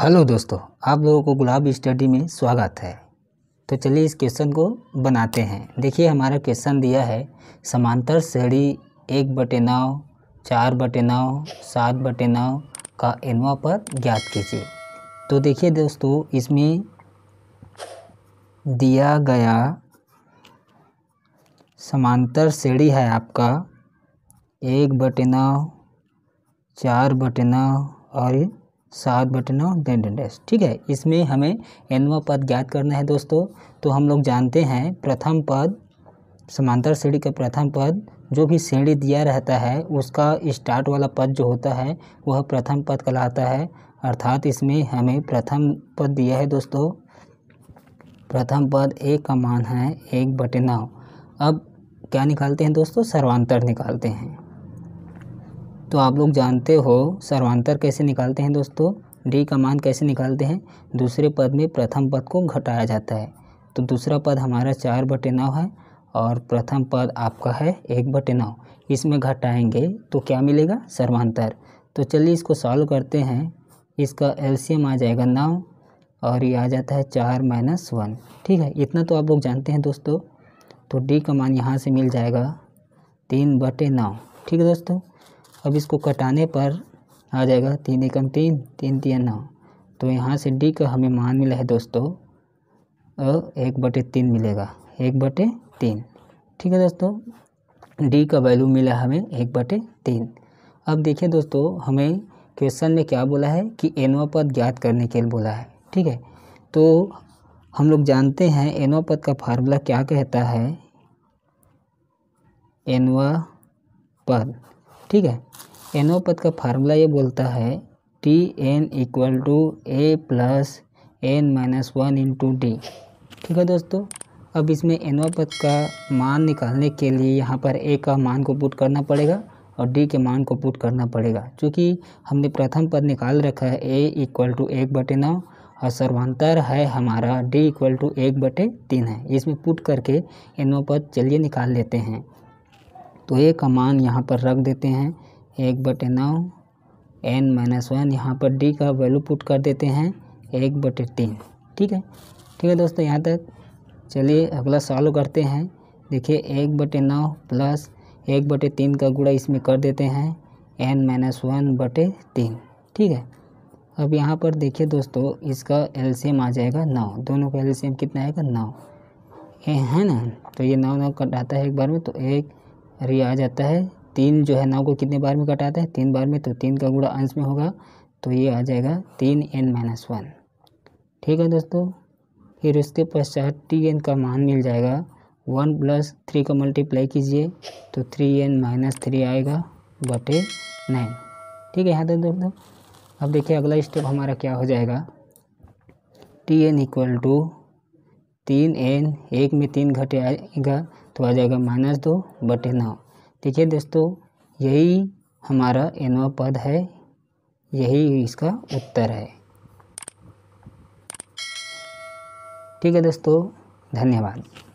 hello दोस्तों आप लोगों को गुलाब स्टडी में स्वागत है तो चलिए इस क्वेश्चन को बनाते हैं देखिए हमारा क्वेश्चन दिया है समांतर श्रेणी एक बटे नौ चार बटे नौ सात बटे नौ का एनवा पर ज्ञात कीजिए तो देखिए दोस्तों इसमें दिया गया समांतर श्रेणी है आपका एक बटे नौ चार बटे नौ और सात बटे नौ देन डेन डैश ठीक है इसमें हमें एनवा पद ज्ञात करना है दोस्तों तो हम लोग जानते हैं प्रथम पद समांतर श्रेणी का प्रथम पद जो भी श्रेणी दिया रहता है उसका स्टार्ट वाला पद जो होता है वह प्रथम पद कहलाता है अर्थात इसमें हमें प्रथम पद दिया है दोस्तों प्रथम पद एक का मान है एक बटे नौ अब क्या निकालते हैं दोस्तों सर्वांतर निकालते हैं तो आप लोग जानते हो सर्वांतर कैसे निकालते हैं दोस्तों डी का मान कैसे निकालते हैं दूसरे पद में प्रथम पद को घटाया जाता है तो दूसरा पद हमारा चार बटे नौ है और प्रथम पद आपका है एक बटे नौ इसमें घटाएंगे तो क्या मिलेगा सर्वांतर तो चलिए इसको सॉल्व करते हैं इसका एलसीएम आ जाएगा नौ और ये आ जाता है चार माइनस वन ठीक है इतना तो आप लोग जानते हैं दोस्तों तो डी का मान यहाँ से मिल जाएगा तीन बटे नौ ठीक है दोस्तों अब इसको कटाने पर आ जाएगा तीन एकम तीन तीन तीन नौ तो यहाँ से डी का हमें मान मिला है दोस्तों और एक बटे तीन मिलेगा एक बटे तीन ठीक है दोस्तों डी का वैल्यू मिला हमें एक बटे तीन अब देखिए दोस्तों हमें क्वेश्चन में क्या बोला है कि एनवा पद ज्ञात करने के लिए बोला है ठीक है तो हम लोग जानते हैं एनवा पद का फार्मूला क्या कहता है एनवा पद ठीक है एनओ पद का फार्मूला ये बोलता है T N equal to A plus N minus one into D ठीक है दोस्तों अब इसमें एनओ पद का मान निकालने के लिए यहाँ पर ए का मान को पुट करना पड़ेगा और डी के मान को पुट करना पड़ेगा चूँकि हमने प्रथम पद निकाल रखा है ए इक्वल टू एक बटे नौ और सर्वांतर है हमारा डी इक्वल टू एक बटे तीन है इसमें पुट करके एनओ पद चलिए निकाल लेते हैं तो ये कमान यहाँ पर रख देते हैं एक बटे नौ एन माइनस वन यहाँ पर डी का वैल्यू पुट कर देते हैं एक बटे तीन ठीक है ठीक है दोस्तों यहाँ तक चलिए अगला सॉल्व करते हैं देखिए एक बटे नौ प्लस एक बटे तीन का गुड़ा इसमें कर देते हैं एन माइनस वन बटे तीन ठीक है अब यहाँ पर देखिए दोस्तों इसका एलसीएम आ जाएगा नौ दोनों का एलसीएम कितना आएगा नौ ए है ना तो ये नौ नौ कट आता है एक बार में तो एक अरे आ जाता है तीन जो है नौ को कितने बार में कटाता है तीन बार में तो तीन का गुणा अंश में होगा तो ये आ जाएगा तीन एन माइनस वन ठीक है दोस्तों फिर उसके पश्चात टी एन का मान मिल जाएगा वन प्लस थ्री का मल्टीप्लाई कीजिए तो थ्री एन माइनस थ्री आएगा बटे नाइन ठीक है यहाँ तक दोस्तों अब देखिए अगला स्टेप हमारा क्या हो जाएगा टी एन इक्वल टू तीन एन एक में तीन घटे आएगा तो आ जाएगा माइनस दो बटे नौ ठीक है दोस्तों यही हमारा एनवा पद है यही इसका उत्तर है ठीक है दोस्तों धन्यवाद